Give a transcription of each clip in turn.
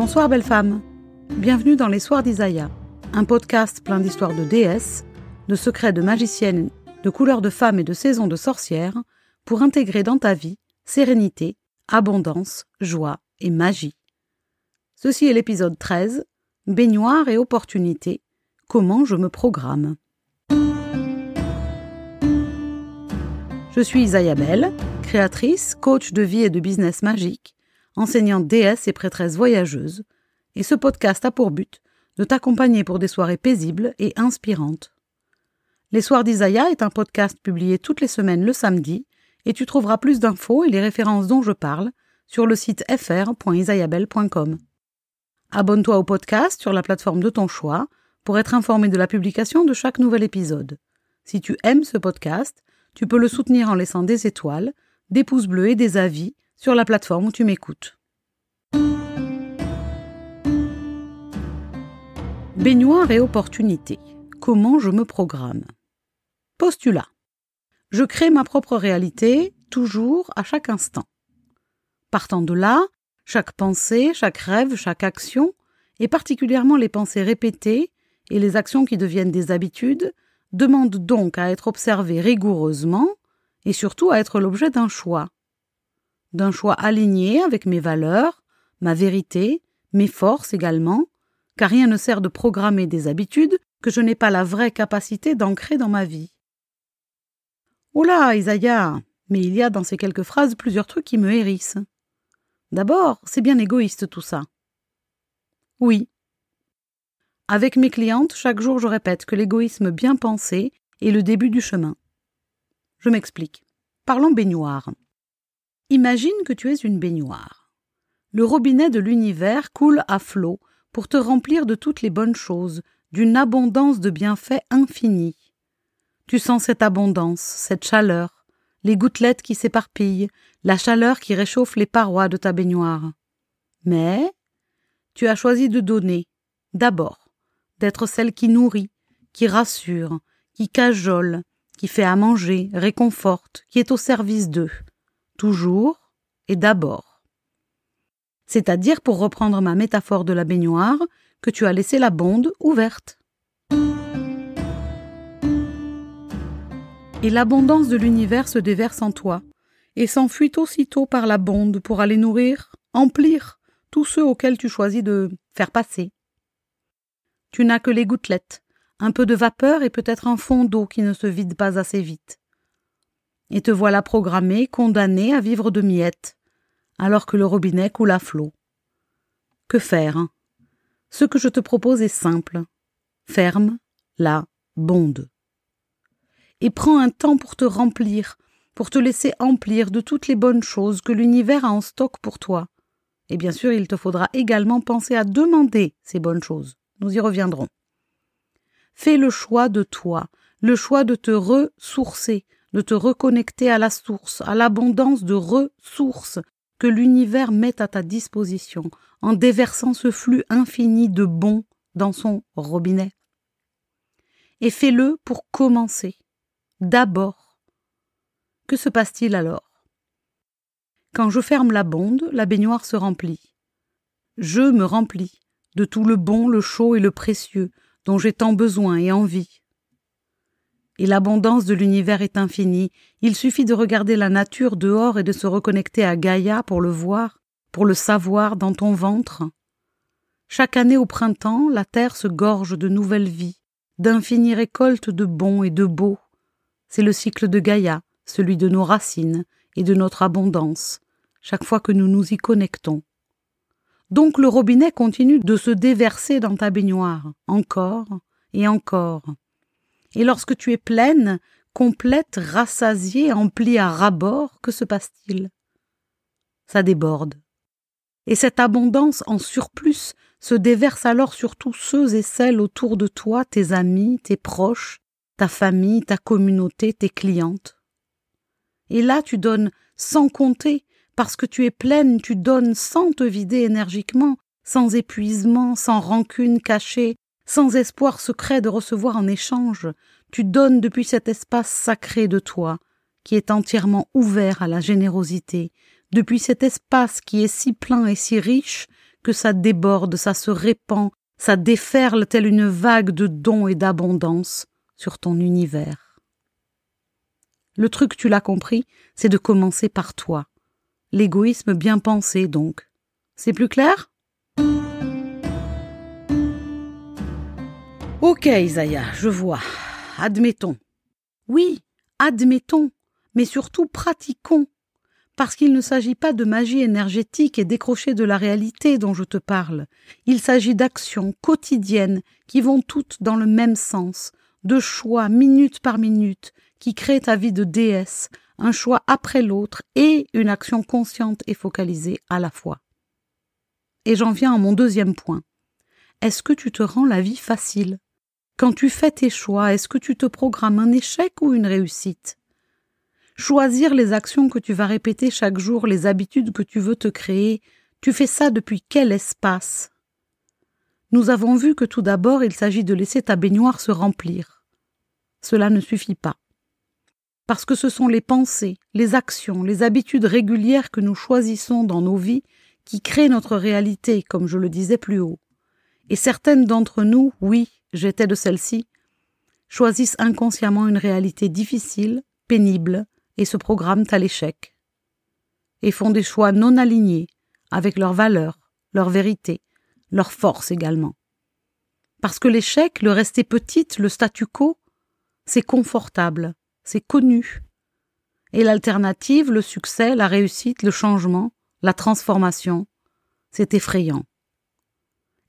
Bonsoir belle femme. Bienvenue dans Les Soirs d'Isaïa, un podcast plein d'histoires de déesses, de secrets de magiciennes, de couleurs de femmes et de saisons de sorcières pour intégrer dans ta vie sérénité, abondance, joie et magie. Ceci est l'épisode 13, Baignoire et opportunité, comment je me programme. Je suis Isaïa Bell, créatrice, coach de vie et de business magique enseignante déesse et prêtresse voyageuse, et ce podcast a pour but de t'accompagner pour des soirées paisibles et inspirantes. Les Soirs d'Isaïa est un podcast publié toutes les semaines le samedi, et tu trouveras plus d'infos et les références dont je parle sur le site fr.isayabel.com. Abonne-toi au podcast sur la plateforme de ton choix pour être informé de la publication de chaque nouvel épisode. Si tu aimes ce podcast, tu peux le soutenir en laissant des étoiles, des pouces bleus et des avis sur la plateforme où tu m'écoutes. Baignoire et opportunité. Comment je me programme Postulat. Je crée ma propre réalité, toujours, à chaque instant. Partant de là, chaque pensée, chaque rêve, chaque action, et particulièrement les pensées répétées et les actions qui deviennent des habitudes, demandent donc à être observées rigoureusement et surtout à être l'objet d'un choix, d'un choix aligné avec mes valeurs, ma vérité, mes forces également, car rien ne sert de programmer des habitudes que je n'ai pas la vraie capacité d'ancrer dans ma vie. Oula, là, Isaiah Mais il y a dans ces quelques phrases plusieurs trucs qui me hérissent. D'abord, c'est bien égoïste tout ça. Oui. Avec mes clientes, chaque jour je répète que l'égoïsme bien pensé est le début du chemin. Je m'explique. Parlons baignoire. Imagine que tu es une baignoire. Le robinet de l'univers coule à flot pour te remplir de toutes les bonnes choses, d'une abondance de bienfaits infinis. Tu sens cette abondance, cette chaleur, les gouttelettes qui s'éparpillent, la chaleur qui réchauffe les parois de ta baignoire. Mais tu as choisi de donner, d'abord, d'être celle qui nourrit, qui rassure, qui cajole, qui fait à manger, réconforte, qui est au service d'eux, toujours et d'abord. C'est-à-dire, pour reprendre ma métaphore de la baignoire, que tu as laissé la bonde ouverte. Et l'abondance de l'univers se déverse en toi, et s'enfuit aussitôt par la bonde pour aller nourrir, emplir tous ceux auxquels tu choisis de faire passer. Tu n'as que les gouttelettes, un peu de vapeur et peut-être un fond d'eau qui ne se vide pas assez vite et te voilà programmé, condamné à vivre de miettes, alors que le robinet coule à flot. Que faire hein Ce que je te propose est simple. Ferme la bonde. Et prends un temps pour te remplir, pour te laisser emplir de toutes les bonnes choses que l'univers a en stock pour toi. Et bien sûr, il te faudra également penser à demander ces bonnes choses. Nous y reviendrons. Fais le choix de toi, le choix de te ressourcer, de te reconnecter à la source, à l'abondance de ressources que l'univers met à ta disposition en déversant ce flux infini de bons dans son robinet. Et fais-le pour commencer. D'abord. Que se passe-t-il alors Quand je ferme la bonde, la baignoire se remplit. Je me remplis de tout le bon, le chaud et le précieux dont j'ai tant besoin et envie et l'abondance de l'univers est infinie, il suffit de regarder la nature dehors et de se reconnecter à Gaïa pour le voir, pour le savoir dans ton ventre. Chaque année au printemps, la terre se gorge de nouvelles vies, d'infinies récoltes de bons et de beaux. C'est le cycle de Gaïa, celui de nos racines et de notre abondance, chaque fois que nous nous y connectons. Donc le robinet continue de se déverser dans ta baignoire, encore et encore. Et lorsque tu es pleine, complète, rassasiée, emplie à rabord que se passe-t-il Ça déborde. Et cette abondance en surplus se déverse alors sur tous ceux et celles autour de toi, tes amis, tes proches, ta famille, ta communauté, tes clientes. Et là, tu donnes sans compter, parce que tu es pleine, tu donnes sans te vider énergiquement, sans épuisement, sans rancune cachée, sans espoir secret de recevoir en échange, tu donnes depuis cet espace sacré de toi, qui est entièrement ouvert à la générosité, depuis cet espace qui est si plein et si riche que ça déborde, ça se répand, ça déferle telle une vague de dons et d'abondance sur ton univers. Le truc, tu l'as compris, c'est de commencer par toi. L'égoïsme bien pensé, donc. C'est plus clair? Ok, Isaiah, je vois. Admettons. Oui, admettons, mais surtout pratiquons. Parce qu'il ne s'agit pas de magie énergétique et décrochée de la réalité dont je te parle. Il s'agit d'actions quotidiennes qui vont toutes dans le même sens, de choix minute par minute qui créent ta vie de déesse, un choix après l'autre et une action consciente et focalisée à la fois. Et j'en viens à mon deuxième point. Est-ce que tu te rends la vie facile quand tu fais tes choix, est-ce que tu te programmes un échec ou une réussite Choisir les actions que tu vas répéter chaque jour, les habitudes que tu veux te créer, tu fais ça depuis quel espace Nous avons vu que tout d'abord il s'agit de laisser ta baignoire se remplir. Cela ne suffit pas. Parce que ce sont les pensées, les actions, les habitudes régulières que nous choisissons dans nos vies qui créent notre réalité, comme je le disais plus haut. Et certaines d'entre nous, oui, j'étais de celle-ci, choisissent inconsciemment une réalité difficile, pénible, et se programment à l'échec, et font des choix non alignés avec leurs valeurs, leurs vérités, leur force également. Parce que l'échec, le rester petit, le statu quo, c'est confortable, c'est connu. Et l'alternative, le succès, la réussite, le changement, la transformation, c'est effrayant.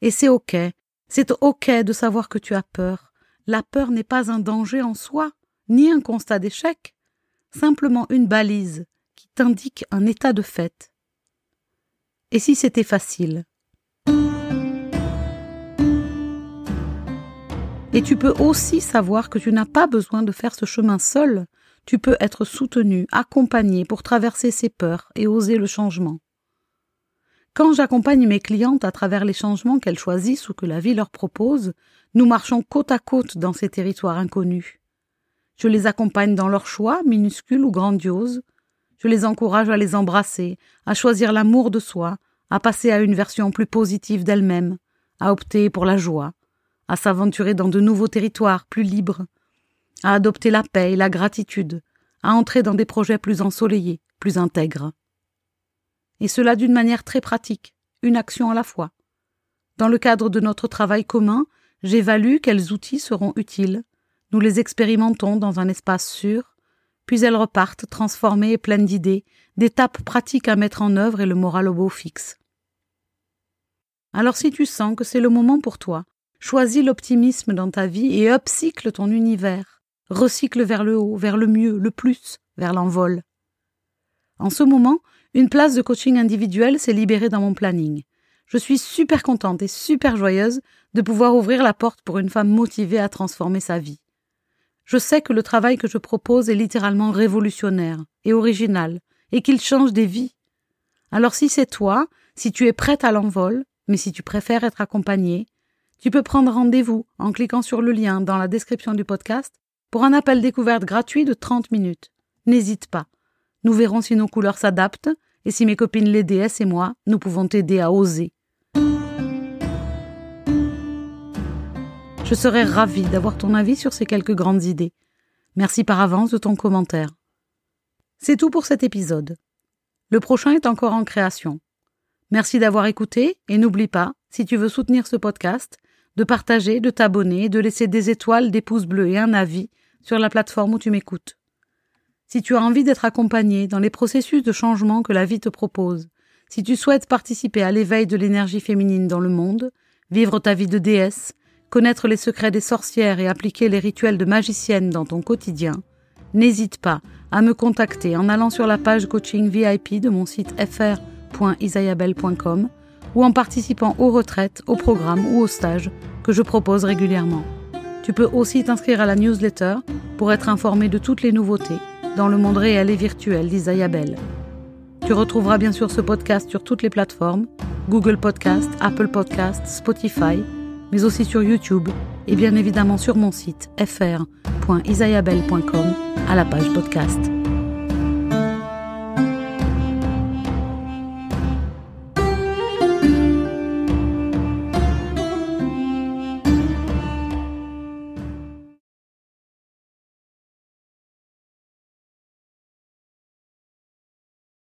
Et c'est OK, c'est OK de savoir que tu as peur. La peur n'est pas un danger en soi, ni un constat d'échec, simplement une balise qui t'indique un état de fait. Et si c'était facile Et tu peux aussi savoir que tu n'as pas besoin de faire ce chemin seul, tu peux être soutenu, accompagné pour traverser ces peurs et oser le changement. Quand j'accompagne mes clientes à travers les changements qu'elles choisissent ou que la vie leur propose, nous marchons côte à côte dans ces territoires inconnus. Je les accompagne dans leurs choix, minuscules ou grandioses. Je les encourage à les embrasser, à choisir l'amour de soi, à passer à une version plus positive d'elles-mêmes, à opter pour la joie, à s'aventurer dans de nouveaux territoires plus libres, à adopter la paix et la gratitude, à entrer dans des projets plus ensoleillés, plus intègres et cela d'une manière très pratique, une action à la fois. Dans le cadre de notre travail commun, j'évalue quels outils seront utiles. Nous les expérimentons dans un espace sûr, puis elles repartent transformées et pleines d'idées, d'étapes pratiques à mettre en œuvre et le moral au beau fixe. Alors si tu sens que c'est le moment pour toi, choisis l'optimisme dans ta vie et upcycle ton univers, recycle vers le haut, vers le mieux, le plus, vers l'envol. En ce moment, une place de coaching individuel s'est libérée dans mon planning. Je suis super contente et super joyeuse de pouvoir ouvrir la porte pour une femme motivée à transformer sa vie. Je sais que le travail que je propose est littéralement révolutionnaire et original, et qu'il change des vies. Alors si c'est toi, si tu es prête à l'envol, mais si tu préfères être accompagnée, tu peux prendre rendez-vous en cliquant sur le lien dans la description du podcast pour un appel découverte gratuit de 30 minutes. N'hésite pas. Nous verrons si nos couleurs s'adaptent et si mes copines les déesses et moi, nous pouvons t'aider à oser. Je serais ravie d'avoir ton avis sur ces quelques grandes idées. Merci par avance de ton commentaire. C'est tout pour cet épisode. Le prochain est encore en création. Merci d'avoir écouté et n'oublie pas, si tu veux soutenir ce podcast, de partager, de t'abonner et de laisser des étoiles, des pouces bleus et un avis sur la plateforme où tu m'écoutes si tu as envie d'être accompagné dans les processus de changement que la vie te propose, si tu souhaites participer à l'éveil de l'énergie féminine dans le monde, vivre ta vie de déesse, connaître les secrets des sorcières et appliquer les rituels de magicienne dans ton quotidien, n'hésite pas à me contacter en allant sur la page coaching VIP de mon site fr.isayabel.com ou en participant aux retraites, aux programmes ou aux stages que je propose régulièrement. Tu peux aussi t'inscrire à la newsletter pour être informé de toutes les nouveautés dans le monde réel et virtuel d'Isaïe Tu retrouveras bien sûr ce podcast sur toutes les plateformes, Google Podcast, Apple Podcast, Spotify, mais aussi sur YouTube et bien évidemment sur mon site fr.isaiahbell.com à la page podcast.